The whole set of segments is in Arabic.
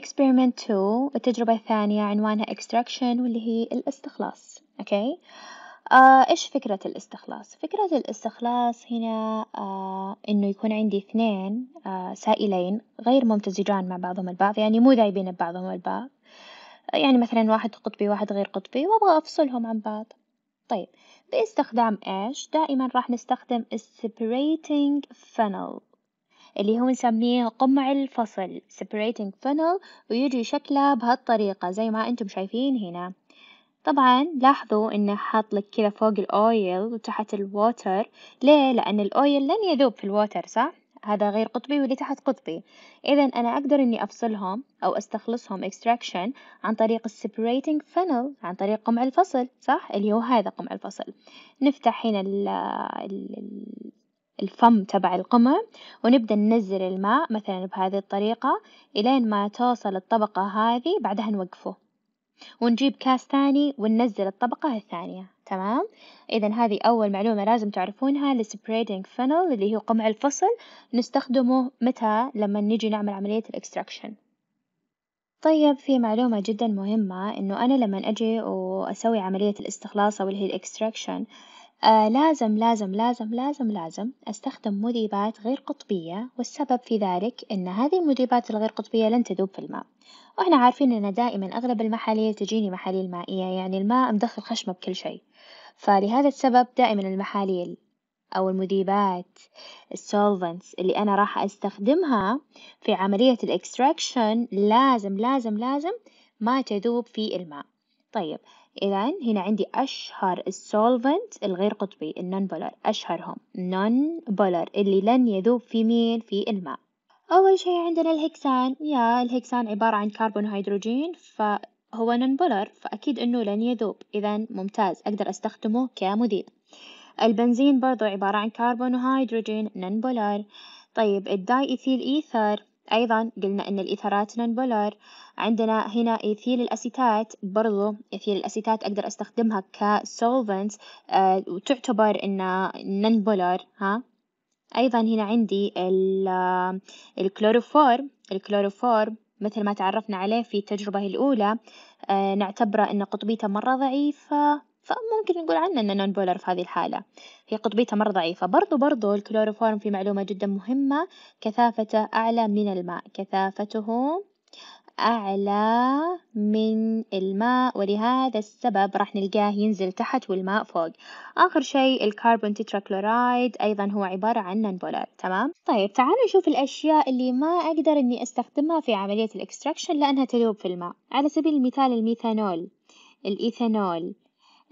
experiment two التجربة الثانية عنوانها extraction واللي هي الاستخلاص أوكي آه إيش فكرة الاستخلاص؟ فكرة الاستخلاص هنا آه إنه يكون عندي اثنين آه سائلين غير ممتزجان مع بعضهم البعض يعني مو ذايبين ببعضهم البعض يعني مثلا واحد قطبي واحد غير قطبي وأبغى أفصلهم عن بعض طيب باستخدام إيش؟ دائما راح نستخدم separating funnel اللي هو نسميه قمع الفصل separating funnel ويجي شكله بهالطريقة زي ما انتم شايفين هنا طبعا لاحظوا انه حاط لك كذا فوق الاويل وتحت الووتر ليه؟ لأن الاويل لن يذوب في الووتر صح؟ هذا غير قطبي واللي تحت قطبي إذا أنا أقدر إني أفصلهم أو أستخلصهم extraction عن طريق separating funnel عن طريق قمع الفصل صح اللي هو هذا قمع الفصل نفتح هنا ال الفم تبع القمع ونبدأ ننزل الماء مثلا بهذه الطريقة إلين ما توصل الطبقة هذي بعدها نوقفه، ونجيب كاس ثاني وننزل الطبقة الثانية تمام؟ إذا هذي أول معلومة لازم تعرفونها السبريدينج فنل اللي هو قمع الفصل نستخدمه متى؟ لما نيجي نعمل عملية الإكستراكشن. طيب في معلومة جدا مهمة إنه أنا لما أجي وأسوي عملية الاستخلاص أو اللي هي الإكستراكشن آه لازم لازم لازم لازم لازم أستخدم مذيبات غير قطبية والسبب في ذلك إن هذه المذيبات الغير قطبية لن تذوب في الماء، وإحنا عارفين إن دائما أغلب المحاليل تجيني محاليل مائية يعني الماء مدخل خشمة بكل شي، فلهذا السبب دائما المحاليل أو المذيبات السولفنتس اللي أنا راح أستخدمها في عملية الإكستراكشن لازم لازم لازم ما تذوب في الماء، طيب. إذا هنا عندي أشهر السولفنت الغير قطبي النون بولر أشهرهم نون بولر اللي لن يذوب في مين في الماء أول شي عندنا الهكسان يا الهكسان عبارة عن كربون هيدروجين فهو نون بولر فأكيد إنه لن يذوب إذا ممتاز أقدر أستخدمه كمذيب البنزين برضو عبارة عن كربون وهيدروجين نون بولر طيب الداي إثيل إيثر أيضا قلنا أن نون بولار عندنا هنا إيثيل الأسيتات برضو إيثيل الأسيتات أقدر أستخدمها كسولفنت وتعتبر آه، وتعتبر أنها بولار ها أيضا هنا عندي الكلوروفورم آه، الكلوروفورم مثل ما تعرفنا عليه في التجربة الأولى آه، نعتبره أن قطبيته مرة ضعيفة فممكن نقول عنه إنه نون بولر في هذه الحالة هي قطبيته مرة ضعيفة برضو برضو الكلوروفورم في معلومة جدا مهمة كثافته أعلى من الماء كثافته أعلى من الماء ولهذا السبب راح نلقاه ينزل تحت والماء فوق آخر شيء الكربون تيتراكلورايد أيضا هو عبارة عن نونبولار تمام طيب تعالوا نشوف الأشياء اللي ما أقدر أني أستخدمها في عملية الإكستراكشن لأنها تذوب في الماء على سبيل المثال الميثانول الإيثانول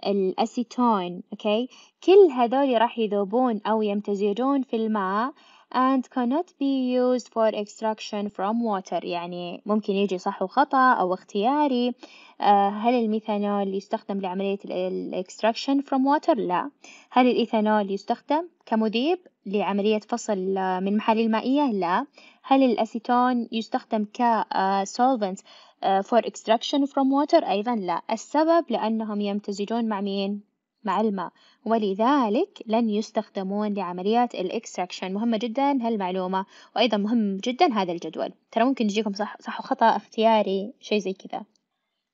الأسيتون أوكي كل هذولي راح يذوبون أو يمتزجون في الماء and cannot be used for extraction from water يعني ممكن يجي صح وخطأ أو اختياري آه هل الميثانول يستخدم لعملية ال extraction from water؟ لا هل الإيثانول يستخدم كمذيب؟ لعملية فصل آه، من محاليل مائية؟ لا، هل الأسيتون يستخدم ك آه، solvent آه، for extraction from water؟ أيضا لا، السبب لأنهم يمتزجون مع مين؟ مع الماء، ولذلك لن يستخدمون لعمليات الإكستراكشن، مهمة جدا هالمعلومة، وأيضا مهم جدا هذا الجدول، ترى ممكن يجيكم صح صح وخطأ اختياري شي زي كذا.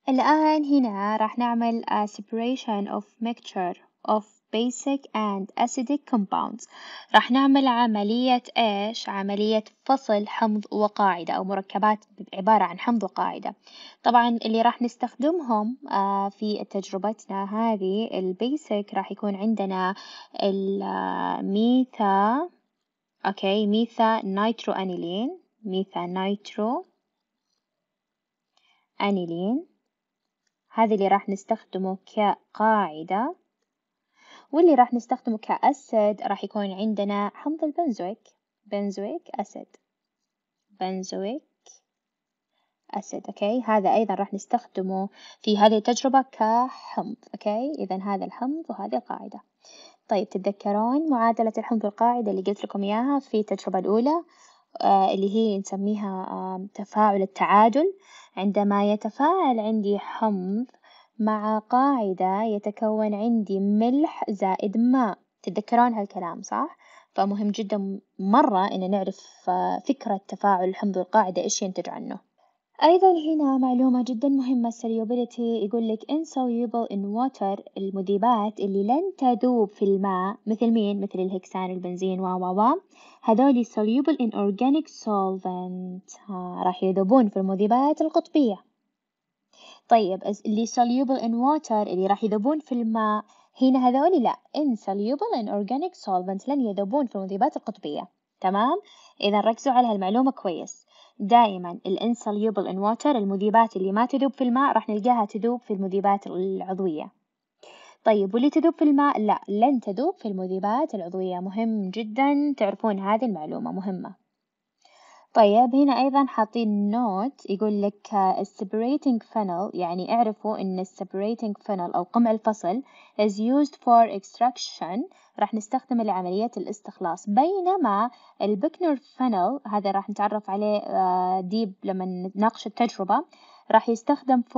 الآن هنا راح نعمل separation of mixture of basic and acidic compounds راح نعمل عملية إيش؟ عملية فصل حمض وقاعدة أو مركبات عبارة عن حمض وقاعدة طبعا اللي راح نستخدمهم آه، في تجربتنا هذه البيسك راح يكون عندنا الميثا آه، أوكي ميثا نيترو أنيلين ميثا نيترو أنيلين هذا اللي راح نستخدمه كقاعدة واللي راح نستخدمه كأسد راح يكون عندنا حمض البنزويك بنزويك أسد بنزويك أسد أوكي هذا أيضا راح نستخدمه في هذه التجربة كحمض أوكي إذا هذا الحمض وهذه القاعدة طيب تتذكرون معادلة الحمض والقاعدة اللي قلت لكم إياها في التجربة الأولى آه، اللي هي نسميها تفاعل التعادل عندما يتفاعل عندي حمض مع قاعدة يتكون عندي ملح زائد ماء، تتذكرون هالكلام صح؟ فمهم جداً مرة إن نعرف آه، فكرة تفاعل الحمض والقاعدة إيش ينتج عنه، أيضاً هنا معلومة جداً مهمة يقول لك insoluble in water المذيبات اللي لن تذوب في الماء مثل مين؟ مثل الهكسان البنزين و و و هذولي soluble in organic solvent راح يذوبون في المذيبات القطبية. طيب اللي soluble in water اللي راح يذوبون في الماء هنا هذول لا insoluble in organic solvent لن يذوبون في المذيبات القطبية تمام إذا ركزوا على هالمعلومة كويس دائما ال insoluble in water المذيبات اللي ما تذوب في الماء راح نلقاها تذوب في المذيبات العضوية طيب واللي تذوب في الماء لا لن تذوب في المذيبات العضوية مهم جدا تعرفون هذه المعلومة مهمة طيب هنا أيضا حاطين نوت يقول لك separating funnel يعني اعرفوا إن separating funnel أو قمع الفصل is used for extraction راح نستخدمه لعملية الاستخلاص بينما البكنر funnel هذا راح نتعرف عليه ديب آه، لما نناقش التجربة راح يستخدم for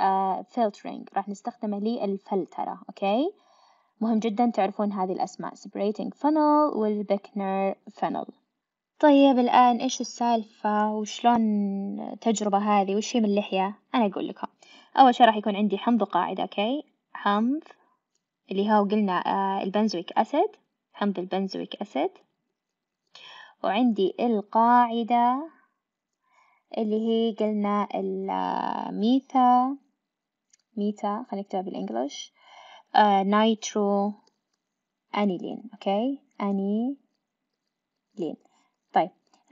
آه، filtering راح نستخدمه للفلترة أوكي مهم جدا تعرفون هذه الأسماء separating funnel والبكنر funnel طيب الآن إيش السالفة وشلون التجربة هذي وش هي من اللحية؟ أنا أقول لكم، أول شي راح يكون عندي حمض وقاعدة أوكي، حمض اللي هو قلنا آه، البنزويك أسيد حمض البنزويك أسيد، وعندي القاعدة اللي هي قلنا الميتا آه، ميثا ميتا خليني أكتبها بالإنجلش آه، نايترو أنيلين أوكي أنيلين.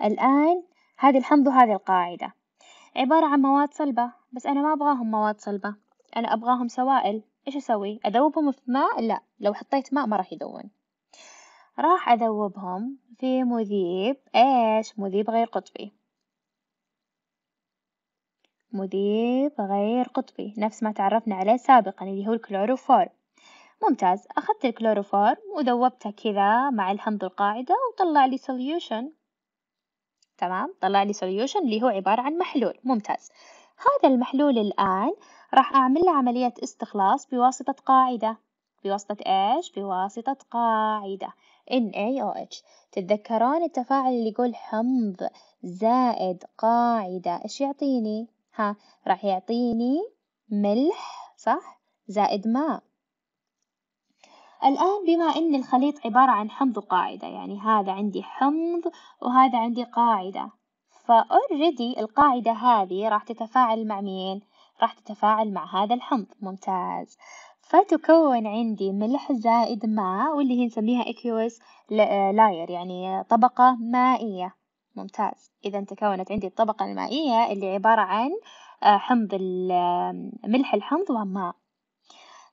الآن هذه الحمض وهذه القاعدة عبارة عن مواد صلبة بس أنا ما أبغاهم مواد صلبة أنا أبغاهم سوائل إيش أسوي؟ أذوبهم في ماء؟ لا لو حطيت ماء ما راح يدون راح أذوبهم في مذيب إيش؟ مذيب غير قطبي مذيب غير قطبي نفس ما تعرفنا عليه سابقا اللي هو الكلوروفور ممتاز أخذت الكلوروفور وذوبته كذا مع الحمض القاعدة وطلع لي سوليوشن تمام طلع لي سوليوشن اللي هو عبارة عن محلول ممتاز هذا المحلول الآن راح أعمل له عملية استخلاص بواسطة قاعدة بواسطة إيش؟ بواسطة قاعدة NaOH تتذكرون التفاعل اللي يقول حمض زائد قاعدة إيش يعطيني؟ ها راح يعطيني ملح صح؟ زائد ماء الآن بما أن الخليط عبارة عن حمض وقاعدة يعني هذا عندي حمض وهذا عندي قاعدة فأوريدي القاعدة هذه راح تتفاعل مع مين؟ راح تتفاعل مع هذا الحمض ممتاز فتكون عندي ملح زائد ماء واللي هي نسميها إكيوس لاير آه، يعني طبقة مائية ممتاز إذا تكونت عندي الطبقة المائية اللي عبارة عن آه، حمض ملح الحمض وماء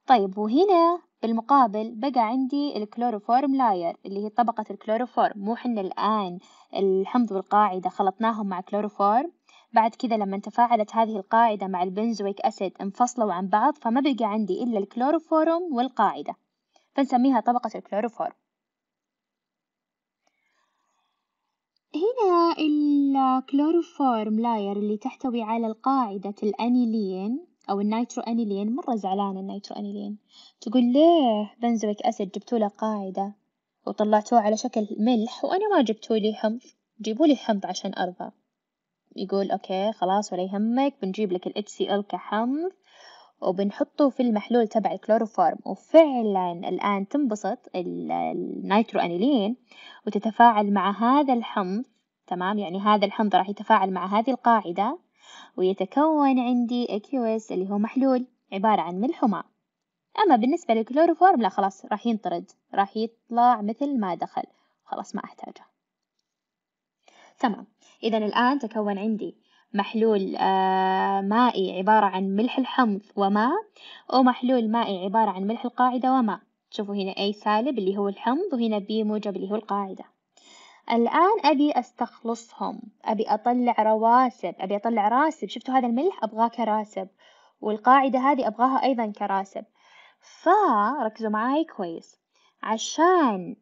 طيب وهنا بالمقابل بقى عندي الكلوروفورم لاير اللي هي طبقة الكلوروفورم مو حنا الآن الحمض والقاعدة خلطناهم مع كلوروفورم بعد كذا لما تفاعلت هذه القاعدة مع البنزويك أسيد انفصلوا عن بعض فما بقى عندي إلا الكلوروفورم والقاعدة فنسميها طبقة الكلوروفورم هنا الكلوروفورم لاير اللي تحتوي على القاعدة الأنيلين أو النايترو أنيلين مرة زعلانة النايترو أنيلين تقول ليه بنزويك أسيد جبتوا له قاعدة وطلعتوه على شكل ملح وأنا ما جبتوا لي حمض جيبوا لي حمض عشان أرضى يقول أوكي خلاص ولا يهمك بنجيب لك ال HCl كحمض وبنحطه في المحلول تبع الكلوروفورم وفعلا الآن تنبسط النايترو أنيلين وتتفاعل مع هذا الحمض تمام يعني هذا الحمض راح يتفاعل مع هذه القاعدة ويتكون عندي أكيوس اللي هو محلول عبارة عن ملح وماء أما بالنسبة للكلوروفورم لا خلاص راح ينطرد راح يطلع مثل ما دخل خلاص ما أحتاجه تمام إذا الآن تكون عندي محلول آه، مائي عبارة عن ملح الحمض وماء ومحلول مائي عبارة عن ملح القاعدة وماء تشوفوا هنا A سالب اللي هو الحمض وهنا B موجب اللي هو القاعدة الآن أبي أستخلصهم أبي أطلع رواسب أبي أطلع راسب شفتوا هذا الملح أبغاه كراسب والقاعدة هذه أبغاها أيضا كراسب فركزوا معاي كويس عشان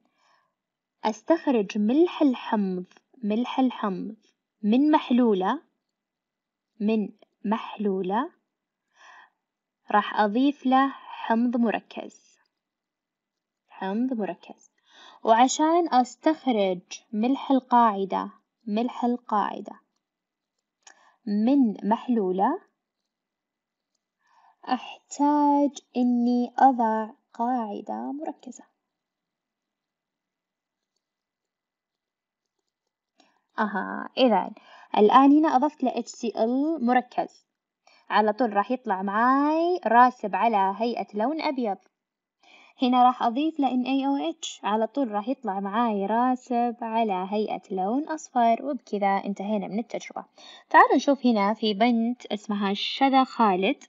أستخرج ملح الحمض ملح الحمض من محلولة من محلولة راح أضيف له حمض مركز حمض مركز وعشان أستخرج ملح القاعدة ملح القاعدة من محلولة أحتاج إني أضع قاعدة مركزة أها إذا الآن هنا أضفت ل HCl مركز على طول راح يطلع معاي راسب على هيئة لون أبيض هنا راح أضيف لأن AOH على طول راح يطلع معاي راسب على هيئة لون أصفر وبكذا انتهينا من التجربة تعالوا نشوف هنا في بنت اسمها شذا خالد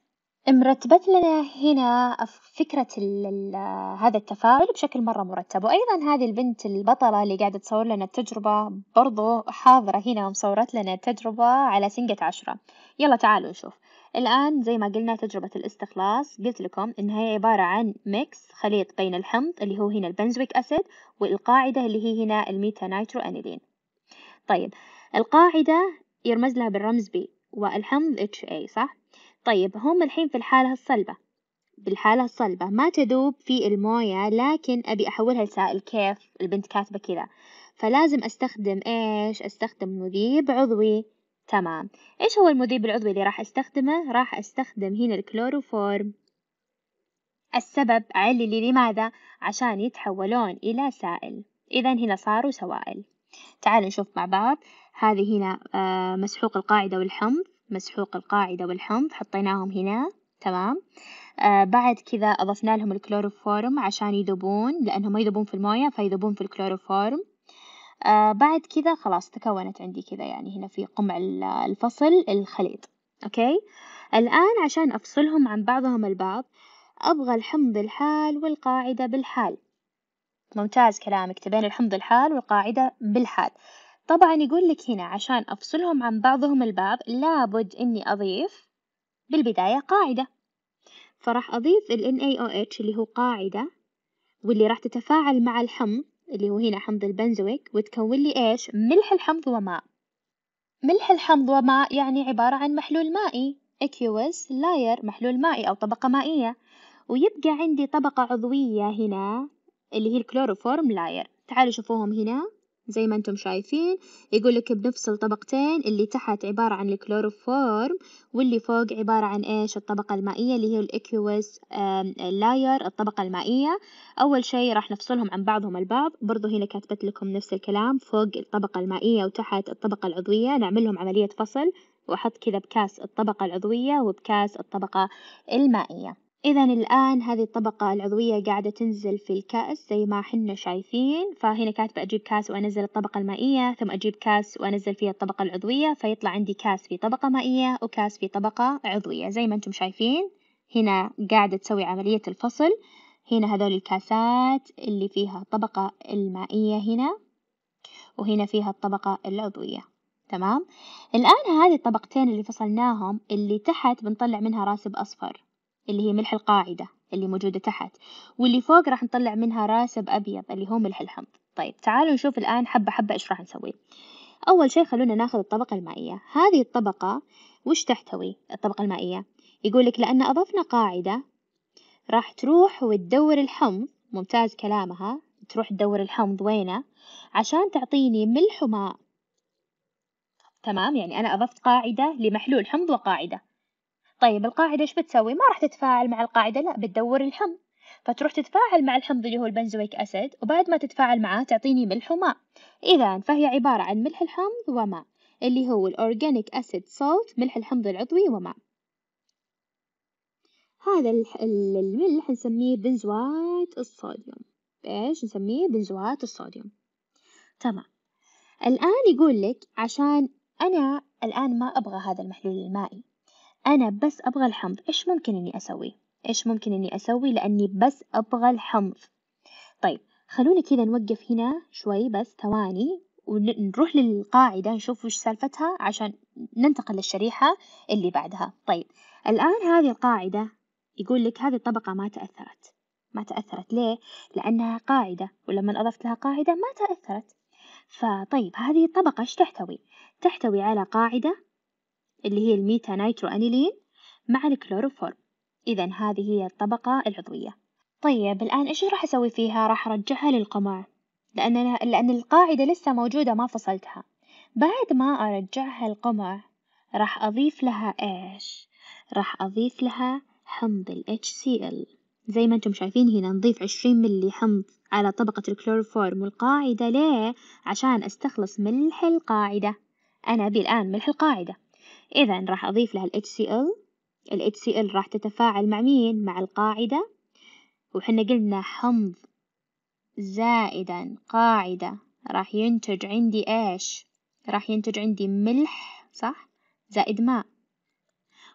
مرتبت لنا هنا فكرة هذا التفاعل بشكل مرة مرتب وأيضا هذه البنت البطلة اللي قاعدة تصور لنا التجربة برضو حاضرة هنا ومصورت لنا التجربة على سنقة عشرة يلا تعالوا نشوف الآن زي ما قلنا تجربة الاستخلاص قلت لكم إن هي عبارة عن ميكس خليط بين الحمض اللي هو هنا البنزويك أسيد والقاعدة اللي هي هنا الميتا نايترو أنيلين طيب القاعدة يرمز لها بالرمز B والحمض HA صح؟ طيب هم الحين في الحالة الصلبة بالحالة الصلبة ما تذوب في الموية لكن أبي أحولها لسائل كيف البنت كاتبة كذا فلازم أستخدم إيش؟ أستخدم مذيب عضوي تمام إيش هو المذيب العضوي اللي راح أستخدمه؟ راح أستخدم هنا الكلوروفورم السبب عللي لماذا؟ عشان يتحولون إلى سائل إذا هنا صاروا سوائل تعال نشوف مع بعض هذه هنا آه، مسحوق القاعدة والحمض مسحوق القاعدة والحمض حطيناهم هنا تمام آه، بعد كذا أضفنا لهم الكلوروفورم عشان يذوبون لأنهم ما يذوبون في الموية فيذوبون في الكلوروفورم آه، بعد كذا خلاص تكونت عندي كذا يعني هنا في قمع الفصل الخليط أوكي الآن عشان أفصلهم عن بعضهم البعض أبغى الحمض الحال والقاعدة بالحال ممتاز كلامك تبين الحمض الحال والقاعدة بالحال طبعا يقول لك هنا عشان أفصلهم عن بعضهم البعض لابد إني أضيف بالبداية قاعدة فراح أضيف ال NaOH اللي هو قاعدة واللي راح تتفاعل مع الحمض اللي هو هنا حمض البنزويك وتكون لي إيش ملح الحمض وماء ملح الحمض وماء يعني عبارة عن محلول مائي aqueous layer محلول مائي أو طبقة مائية ويبقى عندي طبقة عضوية هنا اللي هي الكلوروفورم لاير تعالوا شوفوهم هنا زي ما انتم شايفين يقولك بنفصل طبقتين اللي تحت عبارة عن الكلوروفورم واللي فوق عبارة عن ايش الطبقة المائية اللي هي الاكيوس لاير الطبقة المائية اول شي راح نفصلهم عن بعضهم البعض برضو هنا كاتبت لكم نفس الكلام فوق الطبقة المائية وتحت الطبقة العضوية نعملهم عملية فصل واحط كذا بكاس الطبقة العضوية وبكاس الطبقة المائية إذا الآن هذه الطبقة العضوية قاعدة تنزل في الكأس زي ما حنا شايفين فهنا كاتبة أجيب كاس وأنزل الطبقة المائية ثم أجيب كاس وأنزل فيها الطبقة العضوية فيطلع عندي كاس في طبقة مائية وكاس في طبقة عضوية زي ما أنتم شايفين هنا قاعدة تسوي عملية الفصل هنا هذول الكاسات اللي فيها الطبقة المائية هنا وهنا فيها الطبقة العضوية تمام الآن هذه الطبقتين اللي فصلناهم اللي تحت بنطلع منها راسب أصفر اللي هي ملح القاعدة اللي موجودة تحت واللي فوق راح نطلع منها راسب أبيض اللي هو ملح الحمض طيب تعالوا نشوف الآن حبة حبة إيش راح نسوي أول شي خلونا ناخذ الطبقة المائية هذه الطبقة وش تحتوي الطبقة المائية يقولك لأن أضفنا قاعدة راح تروح وتدور الحمض ممتاز كلامها تروح تدور الحمض وينه عشان تعطيني ملح وماء تمام يعني أنا أضفت قاعدة لمحلول حمض وقاعدة طيب القاعدة إيش بتسوي؟ ما راح تتفاعل مع القاعدة لا بتدور الحمض فتروح تتفاعل مع الحمض اللي هو البنزويك أسيد وبعد ما تتفاعل معاه تعطيني ملح وماء إذا فهي عبارة عن ملح الحمض وماء اللي هو الأورجانيك أسيد سولت ملح الحمض العضوي وماء هذا الملح نسميه بنزوات الصوديوم إيش نسميه بنزوات الصوديوم تمام الآن يقول لك عشان أنا الآن ما أبغى هذا المحلول المائي أنا بس أبغى الحمض إيش ممكن إني أسوي؟ إيش ممكن إني أسوي لأني بس أبغى الحمض طيب خلونا كذا نوقف هنا شوي بس ثواني ونروح للقاعدة نشوف وش سالفتها عشان ننتقل للشريحة اللي بعدها طيب الآن هذه القاعدة يقول لك هذه الطبقة ما تأثرت ما تأثرت ليه؟ لأنها قاعدة ولما أضفت لها قاعدة ما تأثرت فطيب هذه الطبقة إيش تحتوي؟ تحتوي على قاعدة اللي هي الميتا نايترو أنيلين مع الكلوروفورم إذا هذه هي الطبقة العضوية طيب الآن إيش راح أسوي فيها؟ راح أرجعها للقمع لأن, لأن القاعدة لسه موجودة ما فصلتها بعد ما أرجعها القمع راح أضيف لها إيش؟ راح أضيف لها حمض ال HCl زي ما انتم شايفين هنا نضيف عشرين ملي حمض على طبقة الكلوروفورم والقاعدة ليه؟ عشان استخلص ملح القاعدة أنا أبي الآن ملح القاعدة إذا راح أضيف لها ال HCl ال HCl راح تتفاعل مع مين؟ مع القاعدة وحنا قلنا حمض زائدا قاعدة راح ينتج عندي إيش؟ راح ينتج عندي ملح صح؟ زائد ماء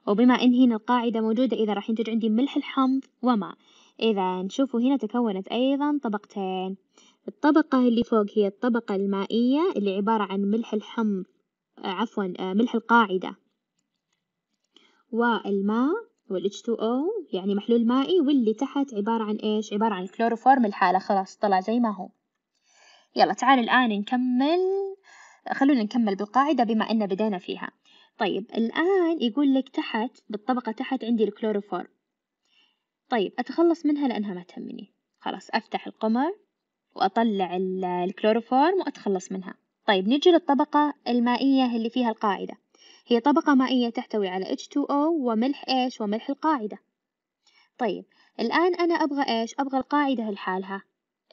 وبما إن هنا القاعدة موجودة إذا راح ينتج عندي ملح الحمض وماء إذا شوفوا هنا تكونت أيضا طبقتين الطبقة اللي فوق هي الطبقة المائية اللي عبارة عن ملح الحمض آه، عفوا آه، ملح القاعدة والماء وال2O يعني محلول مائي واللي تحت عبارة عن إيش؟ عبارة عن كلوروفورم الحالة خلاص طلع زي ما هو يلا تعال الآن نكمل خلونا نكمل بالقاعدة بما أن بدينا فيها طيب الآن يقول لك تحت بالطبقة تحت عندي الكلوروفورم طيب أتخلص منها لأنها ما تهمني خلاص أفتح القمر وأطلع الكلوروفورم وأتخلص منها طيب نجي للطبقة المائية اللي فيها القاعدة هي طبقة مائية تحتوي على H2O وملح إيش وملح القاعدة طيب الآن أنا أبغى إيش أبغى القاعدة لحالها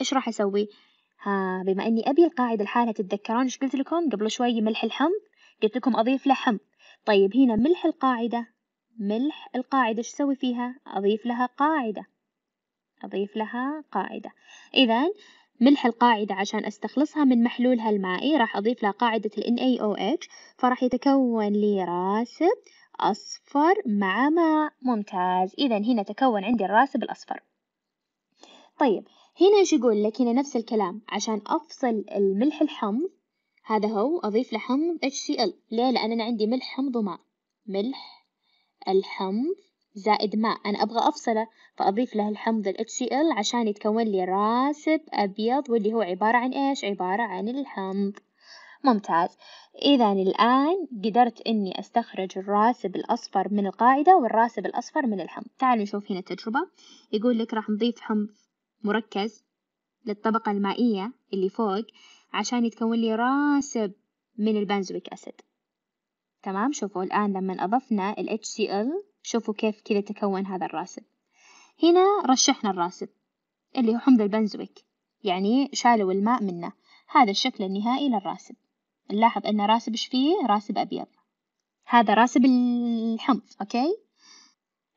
إيش راح أسوي ها بما أني أبي القاعدة لحالها تتذكرون إيش قلت لكم قبل شوي ملح الحمض قلت لكم أضيف له حمض طيب هنا ملح القاعدة ملح القاعدة إيش أسوي فيها أضيف لها قاعدة أضيف لها قاعدة إذا ملح القاعدة عشان أستخلصها من محلولها المائي راح أضيف لها قاعدة ال NaOH فراح يتكون لي راسب أصفر مع ماء ممتاز إذا هنا تكون عندي الراسب الأصفر طيب هنا إيش يقول لك هنا نفس الكلام عشان أفصل الملح الحمض هذا هو أضيف له حمض HCl ليه لأن أنا عندي ملح حمض وماء ملح الحمض زائد ماء أنا أبغى أفصله فأضيف له الحمض ال HCl عشان يتكون لي راسب أبيض واللي هو عبارة عن إيش؟ عبارة عن الحمض ممتاز إذا الآن قدرت إني أستخرج الراسب الأصفر من القاعدة والراسب الأصفر من الحمض تعالوا نشوف هنا التجربة يقول لك راح نضيف حمض مركز للطبقة المائية اللي فوق عشان يتكون لي راسب من البنزويك أسيد تمام شوفوا الآن لما أضفنا ال HCl شوفوا كيف كذا تكون هذا الراسب هنا رشحنا الراسب اللي هو حمض البنزويك يعني شالوا الماء منه هذا الشكل النهائي للراسب نلاحظ أن راسب إيش فيه؟ راسب أبيض هذا راسب الحمض أوكي؟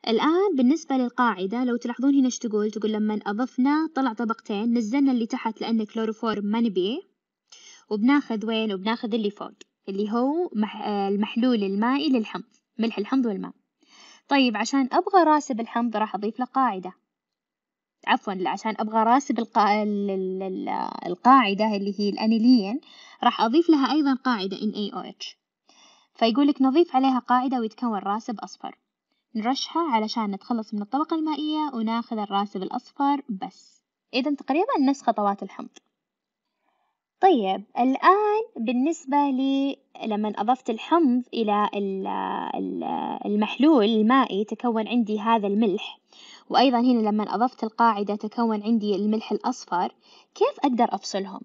الآن بالنسبة للقاعدة لو تلاحظون هنا إيش تقول؟ تقول لما أضفنا طلع طبقتين نزلنا اللي تحت لأن كلوروفورم ما نبيه وبناخذ وين؟ وبناخذ اللي فوق اللي هو المحلول المائي للحمض ملح الحمض والماء طيب عشان أبغى راسب الحمض راح أضيف له قاعدة عفوا لا عشان أبغى راسب القا... القاعدة اللي هي الأنيلين راح أضيف لها أيضا قاعدة NaOH فيقولك نضيف عليها قاعدة ويتكون راسب أصفر نرشها علشان نتخلص من الطبقة المائية وناخذ الراسب الأصفر بس إذا تقريبا نفس خطوات الحمض طيب الآن بالنسبة لي لمن أضفت الحمض إلى المحلول المائي تكون عندي هذا الملح، وأيضا هنا لمن أضفت القاعدة تكون عندي الملح الأصفر، كيف أقدر أفصلهم؟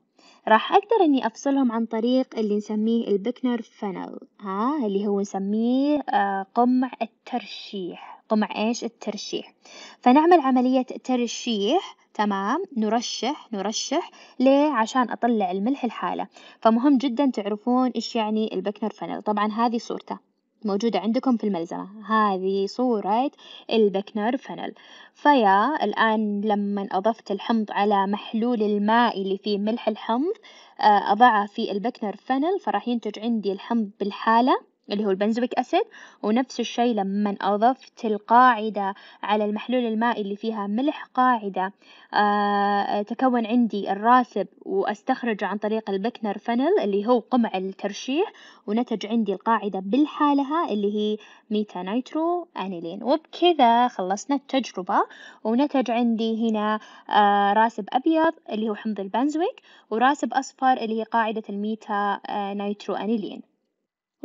راح أقدر إني أفصلهم عن طريق اللي نسميه البكنر فنل ها اللي هو نسميه آه، قمع الترشيح. قمع إيش الترشيح فنعمل عملية ترشيح تمام نرشح نرشح ليه عشان أطلع الملح الحالة فمهم جدا تعرفون إيش يعني البكنر فنل طبعا هذه صورته موجودة عندكم في الملزمة هذه صورة البكنر فنل فيا الآن لما أضفت الحمض على محلول الماء اللي فيه ملح الحمض آه، أضعه في البكنر فنل فراح ينتج عندي الحمض بالحالة اللي هو البنزويك أسيد ونفس الشي لما أضفت القاعدة على المحلول المائي اللي فيها ملح قاعدة آه، تكون عندي الراسب وأستخرجه عن طريق البكنر فنل اللي هو قمع الترشيح ونتج عندي القاعدة بالحالها اللي هي ميتا نيترو أنيلين وبكذا خلصنا التجربة ونتج عندي هنا آه، راسب أبيض اللي هو حمض البنزويك وراسب أصفر اللي هي قاعدة الميتا آه، نيترو أنيلين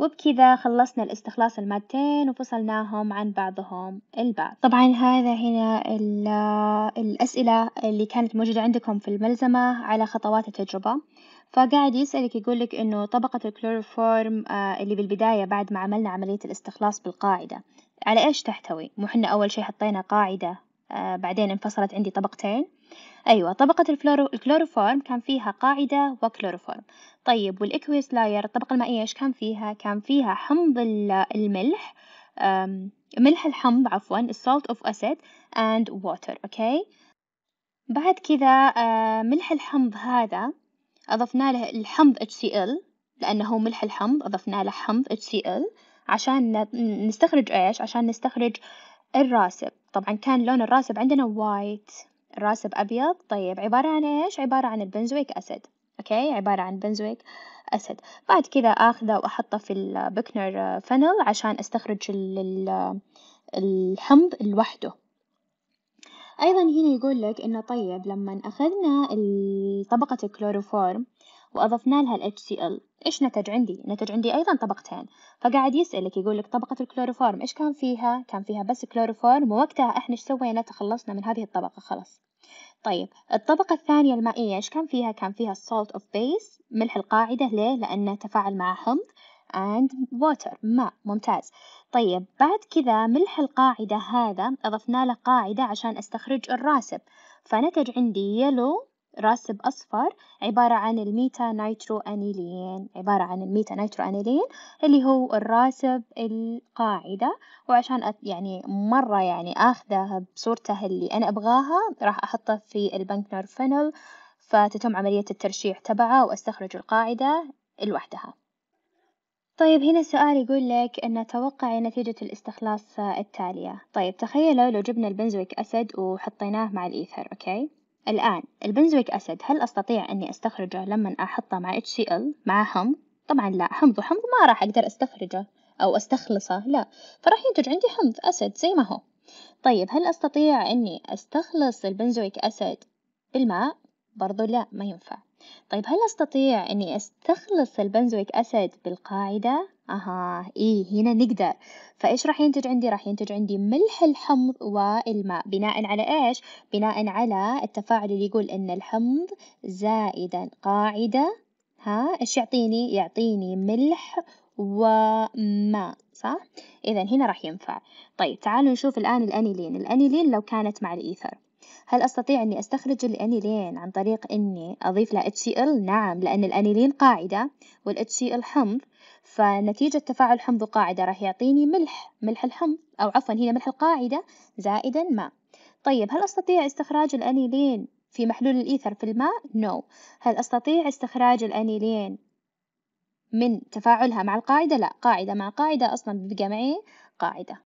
وبكذا خلصنا الاستخلاص المادتين وفصلناهم عن بعضهم البعض طبعا هذا هنا الأسئلة اللي كانت موجودة عندكم في الملزمة على خطوات التجربة فقاعد يسألك يقولك إنه طبقة الكلوروفورم آه، اللي بالبداية بعد ما عملنا عملية الاستخلاص بالقاعدة على إيش تحتوي؟ مو حنا أول شي حطينا قاعدة آه، بعدين انفصلت عندي طبقتين أيوة طبقة الفلورو... الكلوروفورم كان فيها قاعدة وكلوروفورم طيب والإكويس لاير الطبقة المائية إيش كان فيها؟ كان فيها حمض الملح ملح الحمض عفوا salt اوف acid and water اوكي بعد كذا آه، ملح الحمض هذا أضفنا له الحمض HCl لأنه هو ملح الحمض أضفنا له حمض HCl عشان نستخرج إيش عشان نستخرج الراسب طبعا كان لون الراسب عندنا وايت راسب أبيض طيب عبارة عن إيش؟ عبارة عن البنزويك أسد أوكي عبارة عن بنزويك أسد بعد كذا أخذه وأحطه في البكنر فنل عشان أستخرج الحمض لوحده أيضا هنا يقول لك إنه طيب لما أخذنا طبقة الكلوروفورم وأضفنا لها ال HCl إيش نتج عندي؟ نتج عندي أيضا طبقتين فقاعد يسألك يقول لك طبقة الكلوروفورم إيش كان فيها؟ كان فيها بس كلوروفورم ووقتها إحنا إيش سوينا؟ تخلصنا من هذه الطبقة خلاص طيب الطبقة الثانية المائية إيش كان فيها؟ كان فيها salt of base ملح القاعدة ليه؟ لأنه تفاعل مع حمض and water ماء ممتاز طيب بعد كذا ملح القاعدة هذا أضفنا له قاعدة عشان أستخرج الراسب فنتج عندي يلو راسب أصفر عبارة عن الميتا نيترو أنيلين عبارة عن الميتا نيترو أنيلين اللي هو الراسب القاعدة وعشان يعني مرة يعني آخذه بصورتها اللي أنا أبغاها راح أحطه في نور فنل فتتم عملية الترشيح تبعه وأستخرج القاعدة لوحدها. طيب هنا السؤال يقول لك أن توقعي نتيجة الاستخلاص آه، التالية، طيب تخيلوا لو جبنا البنزويك أسد وحطيناه مع الإيثر، أوكي؟ الآن البنزويك أسد هل أستطيع إني أستخرجه لما أحطه مع HCl مع حمض؟ طبعا لا، حمض وحمض ما راح أقدر أستخرجه أو أستخلصه، لا، فراح ينتج عندي حمض أسد زي ما هو. طيب هل أستطيع إني أستخلص البنزويك أسد بالماء؟ برضو لا ما ينفع. طيب هل أستطيع إني أستخلص البنزويك أسيد بالقاعدة؟ أها إيه هنا نقدر، فإيش راح ينتج عندي؟ راح ينتج عندي ملح الحمض والماء، بناء على إيش؟ بناء على التفاعل اللي يقول إن الحمض زائدا قاعدة ها إيش يعطيني؟ يعطيني ملح وماء صح؟ إذا هنا راح ينفع، طيب تعالوا نشوف الآن الأنيلين، الأنيلين لو كانت مع الإيثر. هل أستطيع أني أستخرج الأنيلين عن طريق أني أضيف لها HCl؟ نعم لأن الأنيلين قاعدة HCl حمض فنتيجة تفاعل حمض وقاعدة راح يعطيني ملح ملح الحمض أو عفوا هنا ملح القاعدة زائدا ماء طيب هل أستطيع استخراج الأنيلين في محلول الإيثر في الماء؟ نو no. هل أستطيع استخراج الأنيلين من تفاعلها مع القاعدة؟ لا قاعدة مع قاعدة أصلا بتبقى معي قاعدة